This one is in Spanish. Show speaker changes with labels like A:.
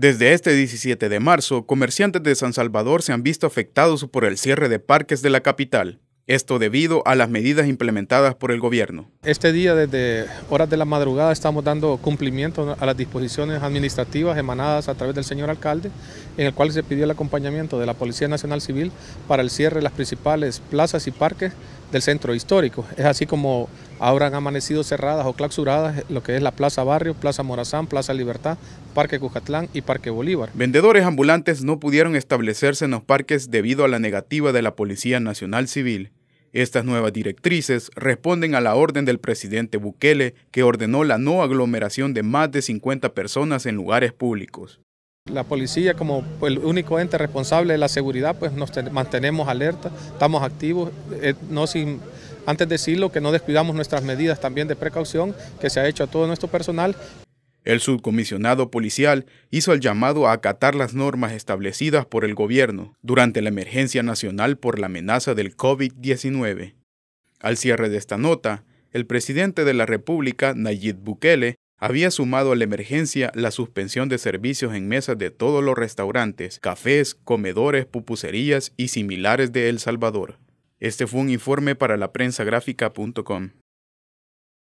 A: Desde este 17 de marzo, comerciantes de San Salvador se han visto afectados por el cierre de parques de la capital. Esto debido a las medidas implementadas por el gobierno.
B: Este día, desde horas de la madrugada, estamos dando cumplimiento a las disposiciones administrativas emanadas a través del señor alcalde, en el cual se pidió el acompañamiento de la Policía Nacional Civil para el cierre de las principales plazas y parques del centro histórico. Es así como ahora han amanecido cerradas o clausuradas lo que es la Plaza Barrio, Plaza Morazán, Plaza Libertad, Parque Cujatlán y Parque Bolívar.
A: Vendedores ambulantes no pudieron establecerse en los parques debido a la negativa de la Policía Nacional Civil. Estas nuevas directrices responden a la orden del presidente Bukele que ordenó la no aglomeración de más de 50 personas en lugares públicos. La policía como el único ente responsable de la seguridad, pues nos mantenemos alerta,
B: estamos activos, antes eh, no sin, antes decirlo que no descuidamos nuestras medidas también de
A: precaución que se ha hecho a todo nuestro personal. El subcomisionado policial hizo el llamado a acatar las normas establecidas por el gobierno durante la emergencia nacional por la amenaza del COVID-19. Al cierre de esta nota, el presidente de la República, Nayib Bukele, había sumado a la emergencia la suspensión de servicios en mesas de todos los restaurantes, cafés, comedores, pupuserías y similares de El Salvador. Este fue un informe para la